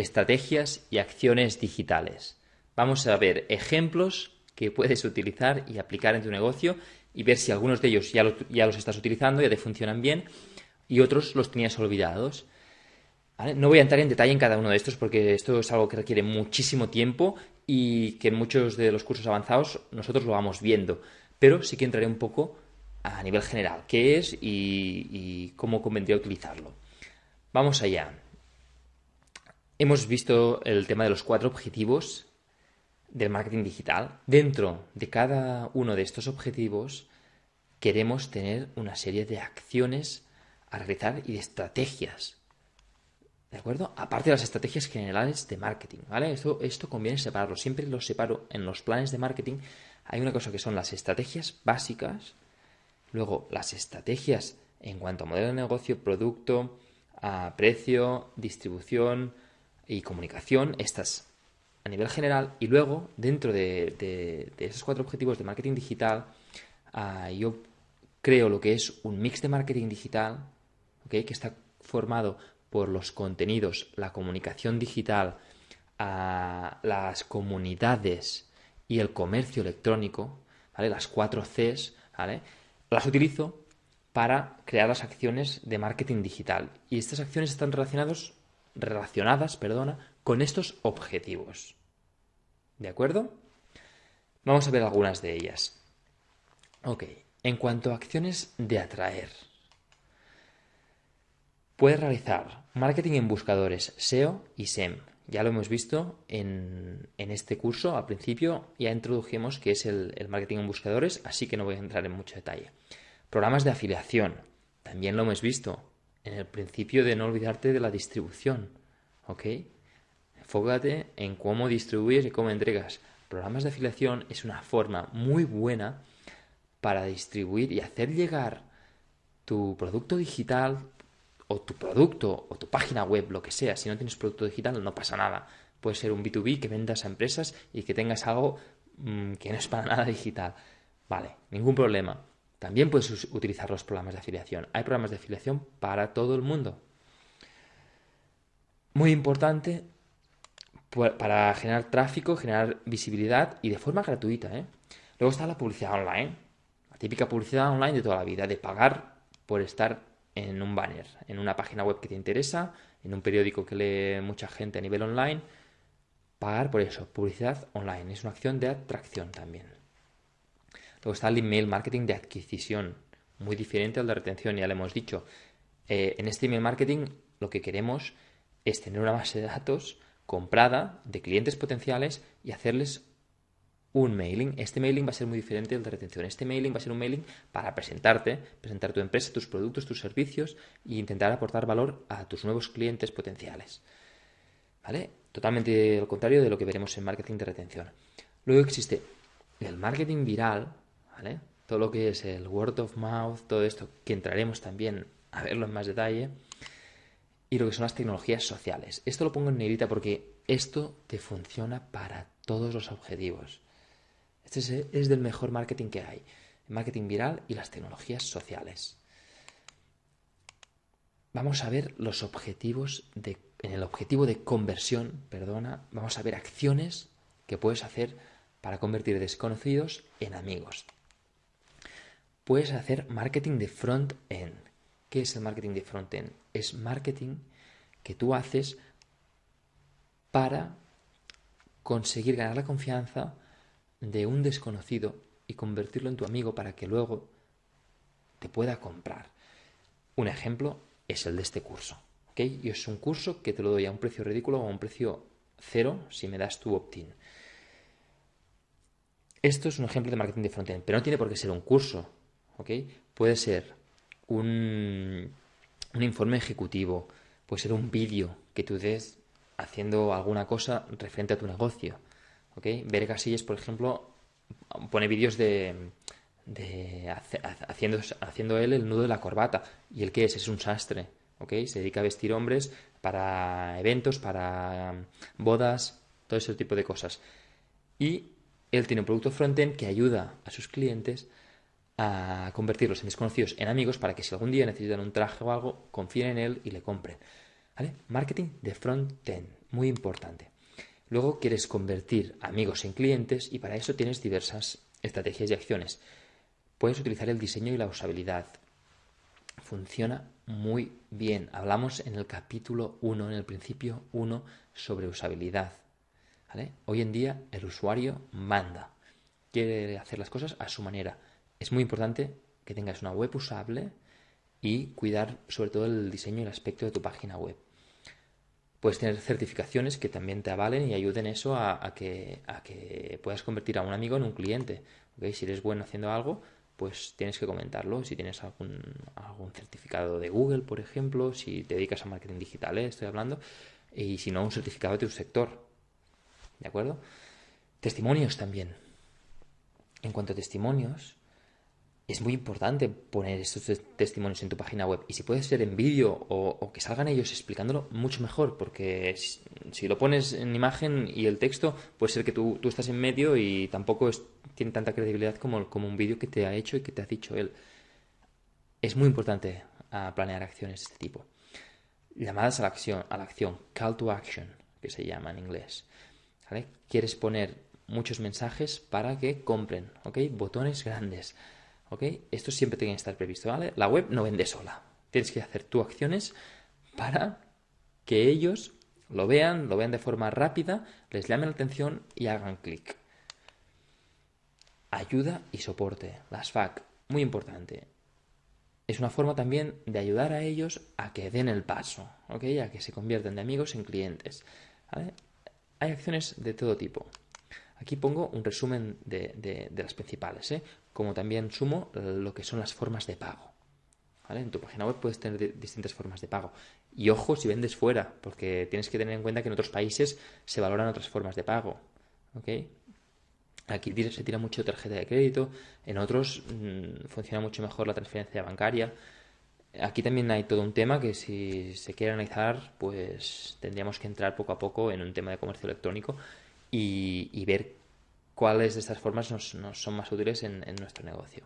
estrategias y acciones digitales. Vamos a ver ejemplos que puedes utilizar y aplicar en tu negocio y ver si algunos de ellos ya, ya los estás utilizando, ya te funcionan bien y otros los tenías olvidados. No voy a entrar en detalle en cada uno de estos porque esto es algo que requiere muchísimo tiempo y que en muchos de los cursos avanzados nosotros lo vamos viendo, pero sí que entraré un poco a nivel general, qué es y cómo convendría utilizarlo. Vamos allá. Hemos visto el tema de los cuatro objetivos del marketing digital. Dentro de cada uno de estos objetivos queremos tener una serie de acciones a realizar y de estrategias. ¿De acuerdo? Aparte de las estrategias generales de marketing, ¿vale? Esto, esto conviene separarlo. Siempre lo separo en los planes de marketing. Hay una cosa que son las estrategias básicas, luego las estrategias en cuanto a modelo de negocio, producto, precio, distribución, y comunicación, estas a nivel general, y luego dentro de, esos cuatro objetivos de marketing digital, ah, yo creo lo que es un mix de marketing digital, que está formado por los contenidos, la comunicación digital, ah, las comunidades y el comercio electrónico, ¿vale? las cuatro Cs, las utilizo para crear las acciones de marketing digital. Y estas acciones están relacionadas relacionadas, perdona, con estos objetivos. ¿De acuerdo? Vamos a ver algunas de ellas. Ok, en cuanto a acciones de atraer, puedes realizar marketing en buscadores SEO y SEM. Ya lo hemos visto en, este curso, al principio ya introdujimos que es el, el marketing en buscadores, así que no voy a entrar en mucho detalle. Programas de afiliación, también lo hemos visto en el principio de no olvidarte de la distribución, ¿ok? Enfócate en cómo distribuyes y cómo entregas. Programas de afiliación es una forma muy buena para distribuir y hacer llegar tu producto digital o tu producto o tu página web, lo que sea. Si no tienes producto digital no pasa nada. Puede ser un B2B que vendas a empresas y que tengas algo mm, que no es para nada digital. Vale, ningún problema. También puedes utilizar los programas de afiliación. Hay programas de afiliación para todo el mundo. Muy importante para generar tráfico, generar visibilidad y de forma gratuita. ¿eh? Luego está la publicidad online. La típica publicidad online de toda la vida, de pagar por estar en un banner, en una página web que te interesa, en un periódico que lee mucha gente a nivel online. Pagar por eso, publicidad online. Es una acción de atracción también. Luego está el email marketing de adquisición, muy diferente al de retención, ya le hemos dicho. Eh, en este email marketing lo que queremos es tener una base de datos comprada de clientes potenciales y hacerles un mailing. Este mailing va a ser muy diferente al de retención. Este mailing va a ser un mailing para presentarte, presentar tu empresa, tus productos, tus servicios e intentar aportar valor a tus nuevos clientes potenciales. ¿Vale? Totalmente lo contrario de lo que veremos en marketing de retención. Luego existe el marketing viral, todo lo que es el word of mouth, todo esto, que entraremos también a verlo en más detalle, y lo que son las tecnologías sociales. Esto lo pongo en negrita porque esto te funciona para todos los objetivos. Este es, es del mejor marketing que hay, marketing viral y las tecnologías sociales. Vamos a ver los objetivos de, en el objetivo de conversión, perdona, vamos a ver acciones que puedes hacer para convertir desconocidos en amigos puedes hacer marketing de front-end. ¿Qué es el marketing de front-end? Es marketing que tú haces para conseguir ganar la confianza de un desconocido y convertirlo en tu amigo para que luego te pueda comprar. Un ejemplo es el de este curso. ¿ok? Y es un curso que te lo doy a un precio ridículo o a un precio cero si me das tu opt-in. Esto es un ejemplo de marketing de front-end, pero no tiene por qué ser un curso. Puede ser un, informe ejecutivo, puede ser un vídeo que tú des haciendo alguna cosa referente a tu negocio, ¿ok? Ver por ejemplo, pone vídeos de, haciendo, él el nudo de la corbata. ¿Y el qué es? Es un sastre, ¿ok? Se dedica a vestir hombres para eventos, para mm, bodas, todo ese tipo de cosas. Y él tiene un producto frontend que ayuda a sus clientes a convertirlos en desconocidos, en amigos, para que si algún día necesitan un traje o algo, confíen en él y le compren. Marketing de front-end, muy importante. Luego quieres convertir amigos en clientes y para eso tienes diversas estrategias y acciones. Puedes utilizar el diseño y la usabilidad. Funciona muy bien. Hablamos en el capítulo 1, en el principio 1, sobre usabilidad. Hoy en día el usuario manda. Quiere hacer las cosas a su manera es muy importante que tengas una web usable y cuidar sobre todo el diseño y el aspecto de tu página web. Puedes tener certificaciones que también te avalen y ayuden eso a, que, que, puedas convertir a un amigo en un cliente. Si eres bueno haciendo algo, pues tienes que comentarlo. Si tienes algún, algún certificado de Google, por ejemplo, si te dedicas a marketing digital, eh, estoy hablando, y si no, un certificado de tu sector. ¿De acuerdo? Testimonios también. En cuanto a testimonios, es muy importante poner estos testimonios en tu página web. Y si puede ser en vídeo o, que salgan ellos explicándolo, mucho mejor, porque si, lo pones en imagen y el texto, puede ser que tú, tú estás en medio y tampoco tiene tanta credibilidad como, como un vídeo que te ha hecho y que te ha dicho él. Es muy importante ah, planear acciones de este tipo. Llamadas a la acción, a la acción, call to action, que se llama en inglés. Quieres poner muchos mensajes para que compren, ¿ok? Botones grandes ¿Ok? Esto siempre tiene que estar previsto, ¿vale? La web no vende sola. Tienes que hacer tú acciones para que ellos lo vean, lo vean de forma rápida, les llamen la atención y hagan clic. Ayuda y soporte, las FAC, muy importante. Es una forma también de ayudar a ellos a que den el paso, ¿ok? A que se conviertan de amigos en clientes. Hay acciones de todo tipo. Aquí pongo un resumen de, las principales. ¿eh? como también sumo lo que son las formas de pago. En tu página web puedes tener distintas formas de pago. Y ojo si vendes fuera, porque tienes que tener en cuenta que en otros países se valoran otras formas de pago. Aquí se tira mucho tarjeta de crédito, en otros mm, funciona mucho mejor la transferencia bancaria. Aquí también hay todo un tema que si se quiere analizar, pues tendríamos que entrar poco a poco en un tema de comercio electrónico y, y ver cuáles de estas formas nos, son más útiles en, nuestro negocio.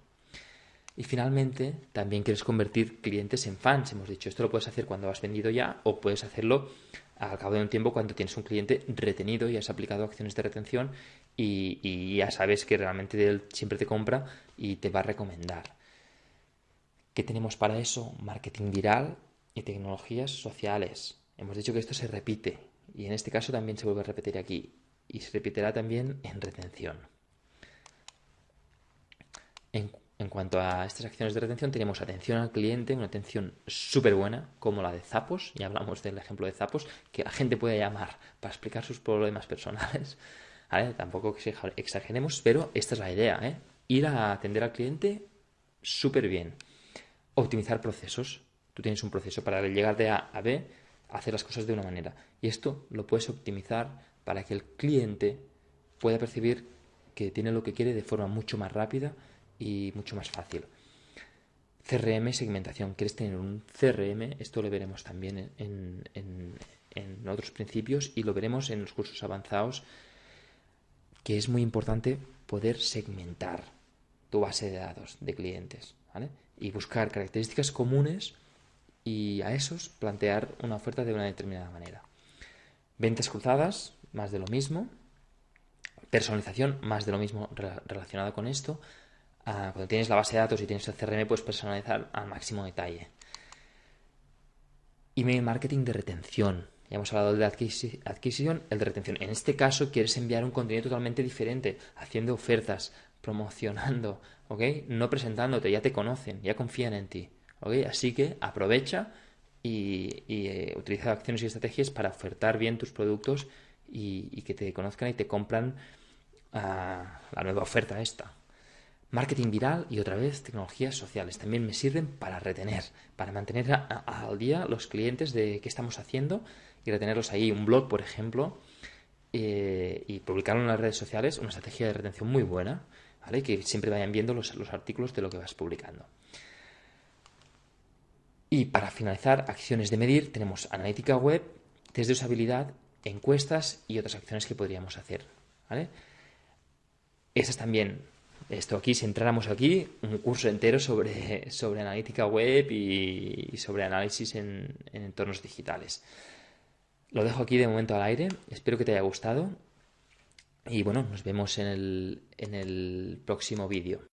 Y finalmente, también quieres convertir clientes en fans, hemos dicho. Esto lo puedes hacer cuando has vendido ya o puedes hacerlo al cabo de un tiempo cuando tienes un cliente retenido y has aplicado acciones de retención y, y ya sabes que realmente él siempre te compra y te va a recomendar. ¿Qué tenemos para eso? Marketing viral y tecnologías sociales. Hemos dicho que esto se repite y en este caso también se vuelve a repetir aquí y se repetirá también en retención. En, cuanto a estas acciones de retención, tenemos atención al cliente, una atención súper buena, como la de Zapos, ya hablamos del ejemplo de Zapos, que la gente puede llamar para explicar sus problemas personales. Tampoco que exageremos, pero esta es la idea, ¿eh? ir a atender al cliente súper bien. Optimizar procesos. Tú tienes un proceso para llegar de A a B, hacer las cosas de una manera. Y esto lo puedes optimizar para que el cliente pueda percibir que tiene lo que quiere de forma mucho más rápida y mucho más fácil. CRM segmentación. ¿Quieres tener un CRM? Esto lo veremos también en, otros principios y lo veremos en los cursos avanzados, que es muy importante poder segmentar tu base de datos de clientes y buscar características comunes y a esos plantear una oferta de una determinada manera. Ventas cruzadas, más de lo mismo. Personalización, más de lo mismo relacionado con esto. Ah, cuando tienes la base de datos y tienes el CRM, puedes personalizar al máximo detalle. Email marketing de retención. Ya hemos hablado de adquisición, el de retención. En este caso, quieres enviar un contenido totalmente diferente, haciendo ofertas, promocionando, ¿ok? No presentándote, ya te conocen, ya confían en ti, ¿ok? Así que aprovecha y, eh, utiliza acciones y estrategias para ofertar bien tus productos y, que te conozcan y te compran ah, la nueva oferta esta. Marketing viral y otra vez tecnologías sociales también me sirven para retener, para mantener al día los clientes de qué estamos haciendo y retenerlos ahí. Un blog, por ejemplo, eh, y publicarlo en las redes sociales, una estrategia de retención muy buena, ¿vale? Que siempre vayan viendo los, los artículos de lo que vas publicando. Y para finalizar, acciones de medir, tenemos analítica web, test de usabilidad encuestas y otras acciones que podríamos hacer. ¿vale? también. Esto aquí, si entráramos aquí, un curso entero sobre, sobre analítica web y, sobre análisis en, entornos digitales. Lo dejo aquí de momento al aire. Espero que te haya gustado. Y bueno, nos vemos en el, en el próximo vídeo.